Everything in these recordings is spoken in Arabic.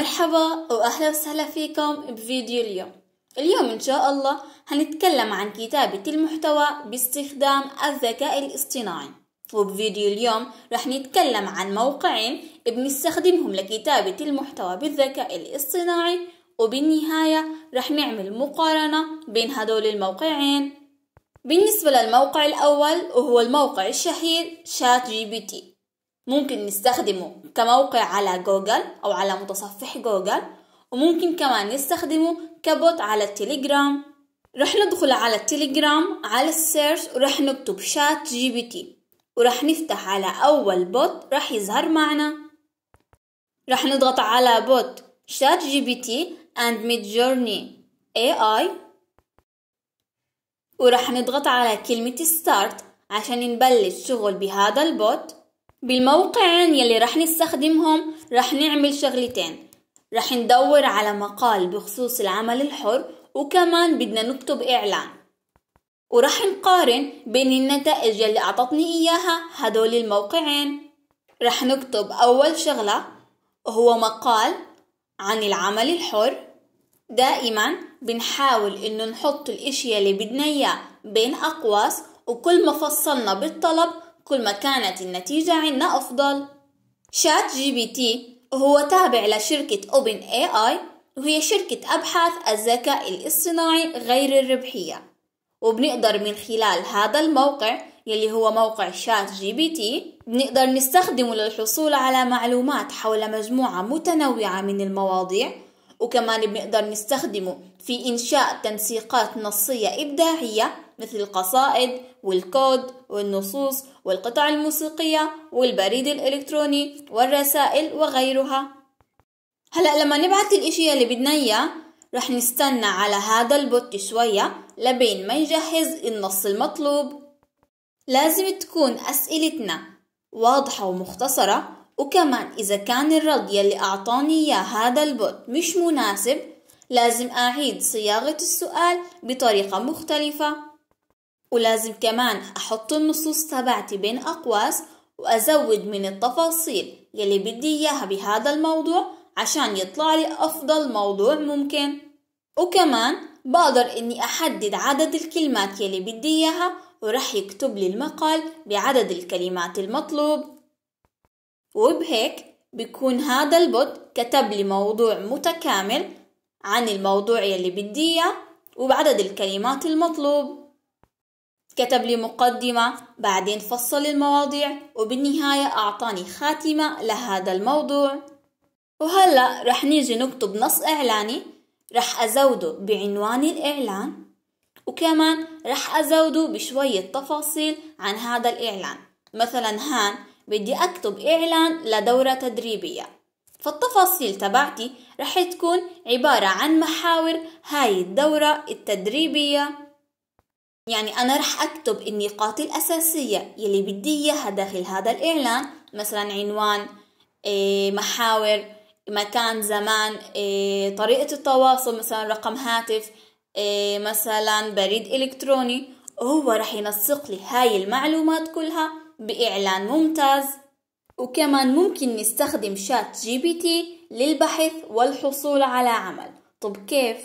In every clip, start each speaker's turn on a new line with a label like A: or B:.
A: مرحبا وأهلا وسهلا فيكم بفيديو اليوم اليوم إن شاء الله هنتكلم عن كتابة المحتوى باستخدام الذكاء الاصطناعي وبفيديو اليوم رح نتكلم عن موقعين بنستخدمهم لكتابة المحتوى بالذكاء الاصطناعي وبالنهاية رح نعمل مقارنة بين هدول الموقعين بالنسبة للموقع الأول وهو الموقع الشهير شات جي بي تي ممكن نستخدمه كموقع على جوجل أو على متصفح جوجل وممكن كمان نستخدمه كبوت على التليجرام رح ندخل على التليجرام على السيرش ورح نكتب شات جي بي تي ورح نفتح على أول بوت رح يظهر معنا رح نضغط على بوت شات جي بي تي and mid journey اي اي ورح نضغط على كلمة start عشان نبلش شغل بهذا البوت بالموقعين يلي رح نستخدمهم رح نعمل شغلتين رح ندور على مقال بخصوص العمل الحر وكمان بدنا نكتب إعلان ورح نقارن بين النتائج يلي أعطتني إياها هدول الموقعين رح نكتب أول شغلة هو مقال عن العمل الحر دائما بنحاول إنه نحط الأشياء اللي بدنا إياه بين أقواس وكل ما فصلنا بالطلب كل ما كانت النتيجة عنا أفضل شات جي بي تي هو تابع لشركة أوبن اي اي وهي شركة أبحاث الذكاء الاصطناعي غير الربحية وبنقدر من خلال هذا الموقع يلي هو موقع شات جي بي تي بنقدر نستخدمه للحصول على معلومات حول مجموعة متنوعة من المواضيع وكمان بنقدر نستخدمه في إنشاء تنسيقات نصية إبداعية مثل القصائد والكود والنصوص والقطع الموسيقية والبريد الإلكتروني والرسائل وغيرها هلأ لما نبعت الإشي اللي بدنا إياه رح نستنى على هذا البوت شوية لبين ما يجهز النص المطلوب لازم تكون أسئلتنا واضحة ومختصرة وكمان إذا كان الرد يلي أعطاني إياه هذا البوت مش مناسب لازم أعيد صياغة السؤال بطريقة مختلفة ولازم كمان أحط النصوص تبعتي بين أقواس وأزود من التفاصيل يلي بدي إياها بهذا الموضوع عشان يطلع لي أفضل موضوع ممكن وكمان بقدر إني أحدد عدد الكلمات يلي بدي إياها ورح يكتب لي المقال بعدد الكلمات المطلوب وبهيك بيكون هذا البوت كتب لي موضوع متكامل عن الموضوع يلي بدي إياه وبعدد الكلمات المطلوب كتب لي مقدمة بعدين فصل المواضيع وبالنهاية أعطاني خاتمة لهذا الموضوع وهلأ رح نيجي نكتب نص إعلاني رح أزوده بعنوان الإعلان وكمان رح أزوده بشوية تفاصيل عن هذا الإعلان مثلا هان بدي أكتب إعلان لدورة تدريبية فالتفاصيل تبعتي رح تكون عبارة عن محاور هاي الدورة التدريبية يعني أنا رح أكتب النقاط الأساسية يلي بدي إياها داخل هذا الإعلان مثلا عنوان إيه، محاور مكان زمان إيه، طريقة التواصل مثلا رقم هاتف إيه، مثلا بريد إلكتروني هو رح ينسق لي هاي المعلومات كلها بإعلان ممتاز وكمان ممكن نستخدم شات جي بي تي للبحث والحصول على عمل طب كيف؟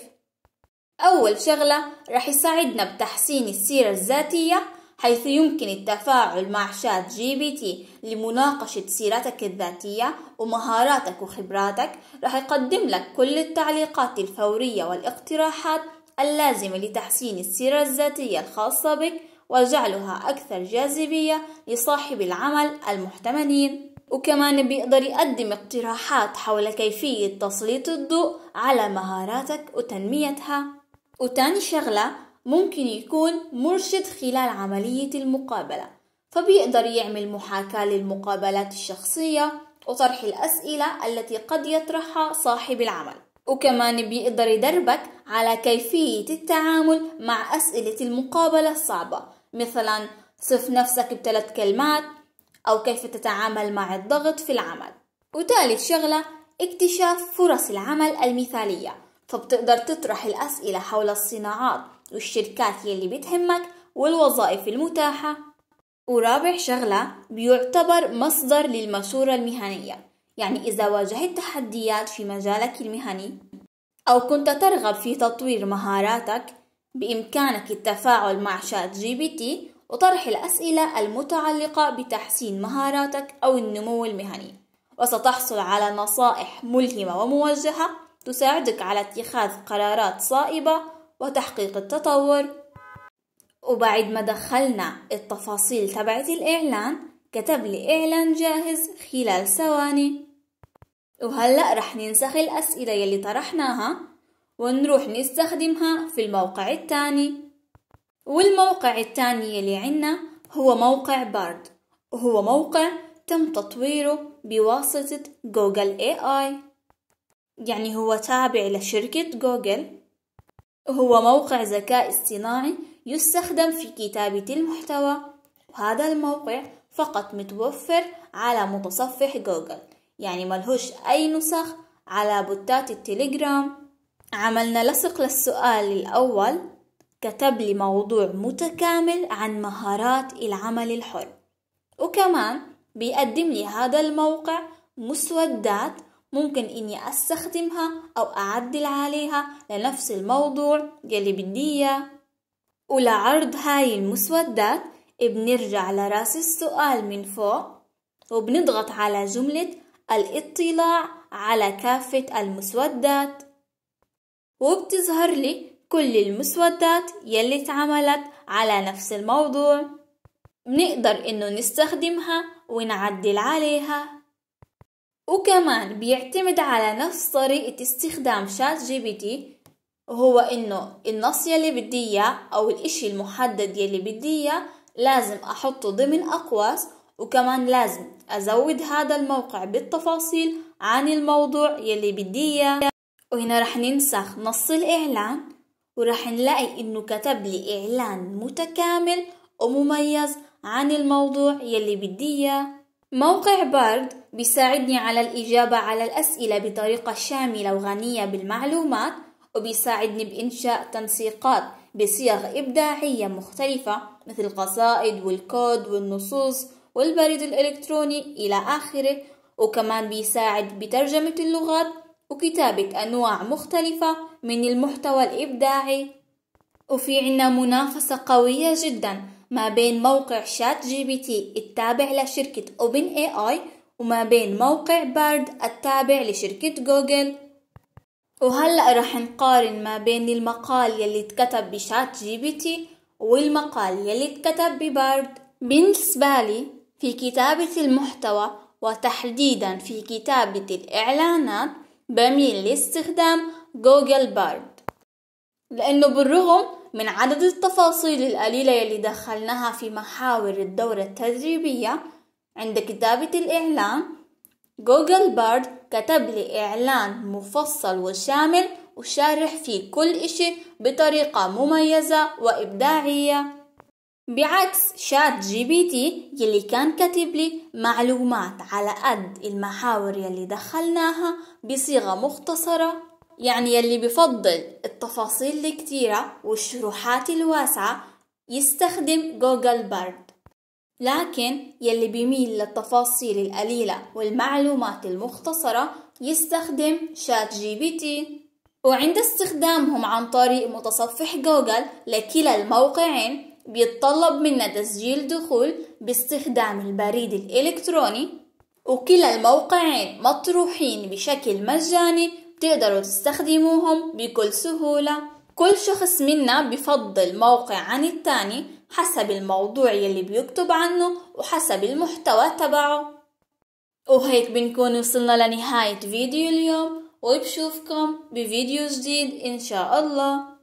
A: أول شغلة رح يساعدنا بتحسين السيرة الذاتية حيث يمكن التفاعل مع شات جي بي تي لمناقشة سيرتك الذاتية ومهاراتك وخبراتك رح يقدم لك كل التعليقات الفورية والاقتراحات اللازمة لتحسين السيرة الذاتية الخاصة بك وجعلها أكثر جاذبية لصاحب العمل المحتملين وكمان بيقدر يقدم اقتراحات حول كيفية تسليط الضوء على مهاراتك وتنميتها وتاني شغلة ممكن يكون مرشد خلال عملية المقابلة فبيقدر يعمل محاكاة للمقابلات الشخصية وطرح الأسئلة التي قد يطرحها صاحب العمل وكمان بيقدر يدربك على كيفية التعامل مع أسئلة المقابلة الصعبة مثلا صف نفسك بثلاث كلمات أو كيف تتعامل مع الضغط في العمل وثالث شغلة اكتشاف فرص العمل المثالية فبتقدر تطرح الأسئلة حول الصناعات والشركات يلي بتهمك والوظائف المتاحة ورابع شغلة بيعتبر مصدر للمشورة المهنية يعني إذا واجهت تحديات في مجالك المهني أو كنت ترغب في تطوير مهاراتك بإمكانك التفاعل مع شات جي بي تي وطرح الأسئلة المتعلقة بتحسين مهاراتك أو النمو المهني وستحصل على نصائح ملهمة وموجهة تساعدك على اتخاذ قرارات صائبة وتحقيق التطور وبعد ما دخلنا التفاصيل تبعت الإعلان كتب لي إعلان جاهز خلال ثواني وهلأ رح ننسخ الأسئلة يلي طرحناها ونروح نستخدمها في الموقع التاني والموقع التاني يلي عنا هو موقع بارد وهو موقع تم تطويره بواسطة جوجل اي اي يعني هو تابع لشركة جوجل هو موقع ذكاء اصطناعي يستخدم في كتابة المحتوى وهذا الموقع فقط متوفر على متصفح جوجل يعني ملهوش أي نسخ على بوتات التليجرام عملنا لصق للسؤال الأول كتب لي موضوع متكامل عن مهارات العمل الحر وكمان بيقدم لي هذا الموقع مسودات ممكن اني استخدمها او اعدل عليها لنفس الموضوع بدي اياه ولعرض هاي المسودات بنرجع لراس السؤال من فوق وبنضغط على جملة الاطلاع على كافة المسودات وبتظهر لي كل المسودات يلي اتعملت على نفس الموضوع بنقدر انه نستخدمها ونعدل عليها وكمان بيعتمد على نفس طريقة استخدام شات جي بي تي وهو انه النص يلي بدي اياه او الاشي المحدد يلي بدي اياه لازم احطه ضمن اقواس وكمان لازم ازود هذا الموقع بالتفاصيل عن الموضوع يلي بدي اياه وهنا رح ننسخ نص الاعلان ورح نلاقي انه كتب لي اعلان متكامل ومميز عن الموضوع يلي بدي اياه موقع بارد بيساعدني على الإجابة على الأسئلة بطريقة شاملة وغنية بالمعلومات وبيساعدني بإنشاء تنسيقات بصيغ إبداعية مختلفة مثل القصائد والكود والنصوص والبريد الإلكتروني إلى آخره وكمان بيساعد بترجمة اللغات وكتابة أنواع مختلفة من المحتوى الإبداعي وفي عنا منافسة قوية جداً ما بين موقع شات جي بي تي التابع لشركة أوبن اي اي وما بين موقع بارد التابع لشركة جوجل وهلأ رح نقارن ما بين المقال يلي اتكتب بشات جي بي تي والمقال يلي اتكتب ببارد بالنسبة لي في كتابة المحتوى وتحديدا في كتابة الإعلانات بميل لاستخدام جوجل بارد لأنه بالرغم من عدد التفاصيل القليلة يلي دخلناها في محاور الدورة التدريبية عند كتابة الإعلان جوجل بارد كتب لي إعلان مفصل وشامل وشارح فيه كل إشي بطريقة مميزة وإبداعية بعكس شات جي بي تي يلي كان كاتب لي معلومات على قد المحاور يلي دخلناها بصيغة مختصرة يعني يلي بفضل التفاصيل الكتيرة والشروحات الواسعة يستخدم جوجل بارد لكن يلي بيميل للتفاصيل القليلة والمعلومات المختصرة يستخدم شات جي بي تي وعند استخدامهم عن طريق متصفح جوجل لكلا الموقعين بيتطلب منا تسجيل دخول باستخدام البريد الإلكتروني وكلا الموقعين مطروحين بشكل مجاني تقدروا تستخدموهم بكل سهولة كل شخص منا بفضل موقع عن التاني حسب الموضوع يلي بيكتب عنه وحسب المحتوى تبعه وهيك بنكون وصلنا لنهاية فيديو اليوم وبشوفكم بفيديو جديد إن شاء الله